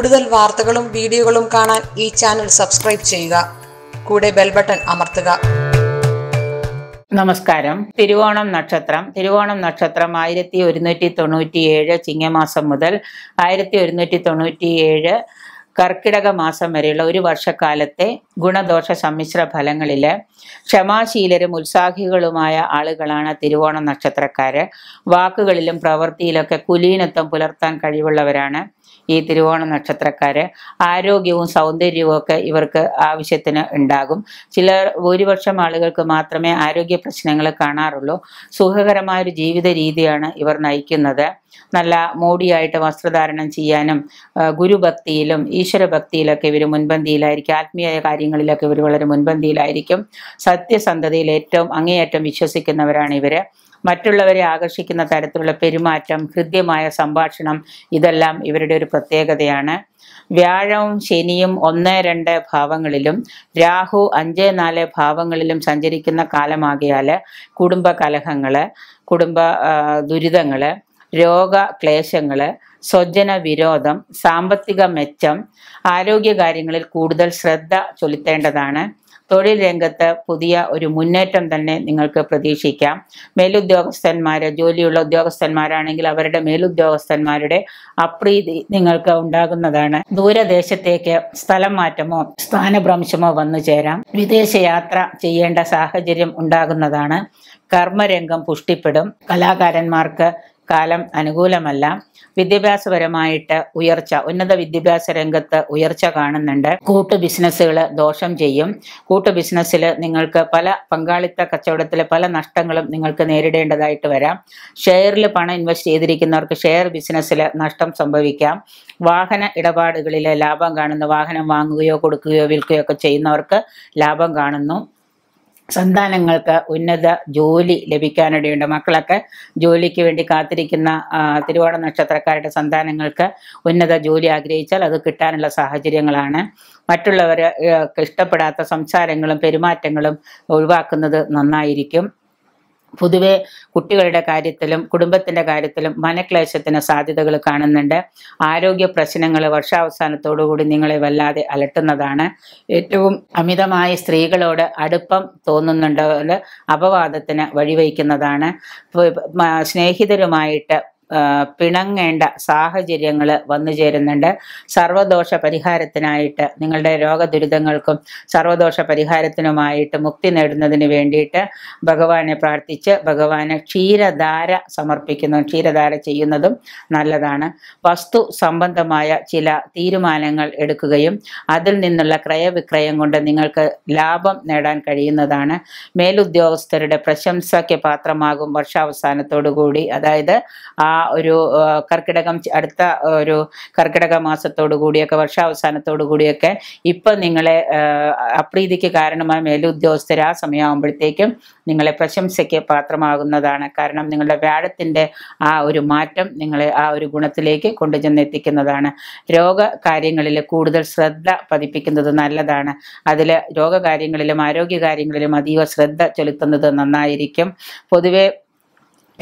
കൂടുതൽ വാർത്തകളും വീഡിയോകളും കാണാൻ ഈ ചാനൽ സബ്സ്ക്രൈബ് ചെയ്യുക കൂടെ ബെൽബട്ടൺ അമർത്തുക നമസ്കാരം തിരുവോണം നക്ഷത്രം തിരുവോണം നക്ഷത്രം ആയിരത്തി ഒരുന്നൂറ്റി തൊണ്ണൂറ്റി ഏഴ് ചിങ്ങമാസം മുതൽ ആയിരത്തി ഒരുന്നൂറ്റി തൊണ്ണൂറ്റി ഏഴ് കർക്കിടക മാസം വരെയുള്ള ഒരു വർഷക്കാലത്തെ ഗുണദോഷ സമ്മിശ്ര ഫലങ്ങളിൽ ക്ഷമാശീലരും ഉത്സാഹികളുമായ ആളുകളാണ് തിരുവോണ നക്ഷത്രക്കാര് വാക്കുകളിലും പ്രവൃത്തിയിലൊക്കെ കുലീനത്വം പുലർത്താൻ കഴിവുള്ളവരാണ് ഈ തിരുവോണ നക്ഷത്രക്കാര് ആരോഗ്യവും സൗന്ദര്യവും ഒക്കെ ഇവർക്ക് ആവശ്യത്തിന് ഉണ്ടാകും ചില ഭൂരിപക്ഷം ആളുകൾക്ക് മാത്രമേ ആരോഗ്യ പ്രശ്നങ്ങൾ കാണാറുള്ളൂ സുഖകരമായ ഒരു ജീവിത രീതിയാണ് ഇവർ നയിക്കുന്നത് നല്ല മോഡിയായിട്ട് വസ്ത്രധാരണം ചെയ്യാനും ഗുരുഭക്തിയിലും ഈശ്വരഭക്തിയിലൊക്കെ ഇവർ മുൻപന്തിയിലായിരിക്കും ആത്മീയ കാര്യങ്ങളിലൊക്കെ ഇവർ വളരെ മുൻപന്തിയിലായിരിക്കും സത്യസന്ധതയിൽ ഏറ്റവും അങ്ങേയറ്റം വിശ്വസിക്കുന്നവരാണ് ഇവർ മറ്റുള്ളവരെ ആകർഷിക്കുന്ന തരത്തിലുള്ള പെരുമാറ്റം ഹൃദ്യമായ സംഭാഷണം ഇതെല്ലാം ഇവരുടെ ഒരു പ്രത്യേകതയാണ് വ്യാഴവും ശനിയും ഒന്ന് രണ്ട് ഭാവങ്ങളിലും രാഹു അഞ്ച് നാല് ഭാവങ്ങളിലും സഞ്ചരിക്കുന്ന കാലമാകിയാൽ കുടുംബ കലഹങ്ങൾ കുടുംബ ദുരിതങ്ങൾ രോഗ ക്ലേശങ്ങൾ സ്വജന വിരോധം സാമ്പത്തിക മെച്ചം ആരോഗ്യകാര്യങ്ങളിൽ കൂടുതൽ ശ്രദ്ധ ചൊലുത്തേണ്ടതാണ് തൊഴിൽ രംഗത്ത് പുതിയ ഒരു മുന്നേറ്റം തന്നെ നിങ്ങൾക്ക് പ്രതീക്ഷിക്കാം മേലുദ്യോഗസ്ഥന്മാർ ജോലിയുള്ള ഉദ്യോഗസ്ഥന്മാരാണെങ്കിൽ അവരുടെ മേലുദ്യോഗസ്ഥന്മാരുടെ അപ്രീതി നിങ്ങൾക്ക് ഉണ്ടാകുന്നതാണ് ദൂരദേശത്തേക്ക് സ്ഥലം മാറ്റമോ സ്ഥാനഭ്രംശമോ വന്നു ചേരാം വിദേശയാത്ര ചെയ്യേണ്ട സാഹചര്യം ഉണ്ടാകുന്നതാണ് കർമ്മരംഗം പുഷ്ടിപ്പെടും കലാകാരന്മാർക്ക് കാലം അനുകൂലമല്ല വിദ്യാഭ്യാസപരമായിട്ട് ഉയർച്ച ഉന്നത വിദ്യാഭ്യാസ രംഗത്ത് ഉയർച്ച കാണുന്നുണ്ട് കൂട്ട് ബിസിനസ്സുകൾ ദോഷം ചെയ്യും കൂട്ട് ബിസിനസ്സിൽ നിങ്ങൾക്ക് പല പങ്കാളിത്ത കച്ചവടത്തിലെ പല നഷ്ടങ്ങളും നിങ്ങൾക്ക് നേരിടേണ്ടതായിട്ട് വരാം ഷെയറിൽ പണം ഇൻവെസ്റ്റ് ചെയ്തിരിക്കുന്നവർക്ക് ഷെയർ ബിസിനസ്സിൽ നഷ്ടം സംഭവിക്കാം വാഹന ഇടപാടുകളിലെ ലാഭം കാണുന്നു വാഹനം വാങ്ങുകയോ കൊടുക്കുകയോ വിൽക്കുകയോ ഒക്കെ ചെയ്യുന്നവർക്ക് ലാഭം കാണുന്നു സന്താനങ്ങൾക്ക് ഉന്നത ജോലി ലഭിക്കാനിടയുണ്ട് മക്കളൊക്കെ ജോലിക്ക് വേണ്ടി കാത്തിരിക്കുന്ന തിരുവോണ നക്ഷത്രക്കാരുടെ സന്താനങ്ങൾക്ക് ഉന്നത ജോലി ആഗ്രഹിച്ചാൽ അത് കിട്ടാനുള്ള സാഹചര്യങ്ങളാണ് മറ്റുള്ളവരെ ഇഷ്ടപ്പെടാത്ത സംസാരങ്ങളും പെരുമാറ്റങ്ങളും ഒഴിവാക്കുന്നത് നന്നായിരിക്കും പൊതുവെ കുട്ടികളുടെ കാര്യത്തിലും കുടുംബത്തിന്റെ കാര്യത്തിലും മനക്ലേശത്തിന് സാധ്യതകൾ കാണുന്നുണ്ട് ആരോഗ്യ പ്രശ്നങ്ങൾ വർഷാവസാനത്തോടുകൂടി നിങ്ങളെ വല്ലാതെ അലട്ടുന്നതാണ് ഏറ്റവും അമിതമായ സ്ത്രീകളോട് അടുപ്പം തോന്നുന്നുണ്ടെങ്കിൽ അപവാദത്തിന് വഴിവയ്ക്കുന്നതാണ് സ്നേഹിതരുമായിട്ട് പിണങ്ങേണ്ട സാഹചര്യങ്ങൾ വന്നു ചേരുന്നുണ്ട് സർവദോഷ പരിഹാരത്തിനായിട്ട് നിങ്ങളുടെ രോഗദുരിതങ്ങൾക്കും സർവദോഷ പരിഹാരത്തിനുമായിട്ട് മുക്തി നേടുന്നതിന് വേണ്ടിയിട്ട് ഭഗവാനെ പ്രാർത്ഥിച്ച് ഭഗവാന് ക്ഷീരധാര സമർപ്പിക്കുന്നു ക്ഷീരധാര ചെയ്യുന്നതും നല്ലതാണ് വസ്തു സംബന്ധമായ ചില തീരുമാനങ്ങൾ എടുക്കുകയും അതിൽ നിന്നുള്ള ക്രയവിക്രയം കൊണ്ട് നിങ്ങൾക്ക് ലാഭം നേടാൻ കഴിയുന്നതാണ് മേലുദ്യോഗസ്ഥരുടെ പ്രശംസയ്ക്ക് പാത്രമാകും വർഷാവസാനത്തോടു കൂടി അതായത് ആ ഒരു കർക്കിടകം അടുത്ത ഒരു കർക്കിടക മാസത്തോടു കൂടിയൊക്കെ വർഷാവസാനത്തോടു കൂടിയൊക്കെ ഇപ്പം നിങ്ങളെ അപ്രീതിക്ക് കാരണമായ മേലുദ്യോഗസ്ഥർ ആ സമയമാകുമ്പോഴത്തേക്കും നിങ്ങളെ പ്രശംസയ്ക്ക് പാത്രമാകുന്നതാണ് കാരണം നിങ്ങളുടെ വ്യാഴത്തിൻ്റെ ആ ഒരു മാറ്റം നിങ്ങളെ ആ ഒരു ഗുണത്തിലേക്ക് കൊണ്ടുചെന്നെത്തിക്കുന്നതാണ് എത്തിക്കുന്നതാണ് രോഗകാര്യങ്ങളിൽ കൂടുതൽ ശ്രദ്ധ പതിപ്പിക്കുന്നത് നല്ലതാണ് അതിൽ രോഗകാര്യങ്ങളിലും ആരോഗ്യകാര്യങ്ങളിലും അതീവ ശ്രദ്ധ ചെലുത്തുന്നത് നന്നായിരിക്കും പൊതുവെ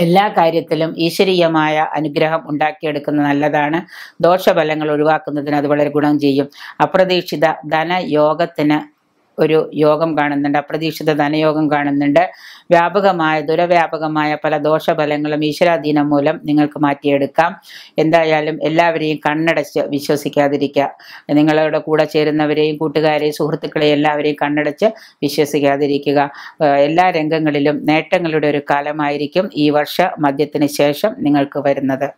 എല്ലാ കാര്യത്തിലും ഈശ്വരീയമായ അനുഗ്രഹം ഉണ്ടാക്കിയെടുക്കുന്നത് നല്ലതാണ് ദോഷഫലങ്ങൾ ഒഴിവാക്കുന്നതിന് അത് വളരെ ഗുണം ചെയ്യും അപ്രതീക്ഷിത ധനയോഗത്തിന് ഒരു യോഗം കാണുന്നുണ്ട് അപ്രതീക്ഷിത ധനയോഗം കാണുന്നുണ്ട് വ്യാപകമായ ദുരവ്യാപകമായ പല ദോഷഫലങ്ങളും ഈശ്വരാധീനം മൂലം നിങ്ങൾക്ക് മാറ്റിയെടുക്കാം എന്തായാലും എല്ലാവരെയും കണ്ണടച്ച് വിശ്വസിക്കാതിരിക്കുക നിങ്ങളുടെ കൂടെ ചേരുന്നവരെയും കൂട്ടുകാരെയും സുഹൃത്തുക്കളെയും എല്ലാവരെയും കണ്ണടച്ച് വിശ്വസിക്കാതിരിക്കുക എല്ലാ രംഗങ്ങളിലും നേട്ടങ്ങളുടെ ഒരു കാലമായിരിക്കും ഈ വർഷ മദ്യത്തിന് ശേഷം നിങ്ങൾക്ക് വരുന്നത്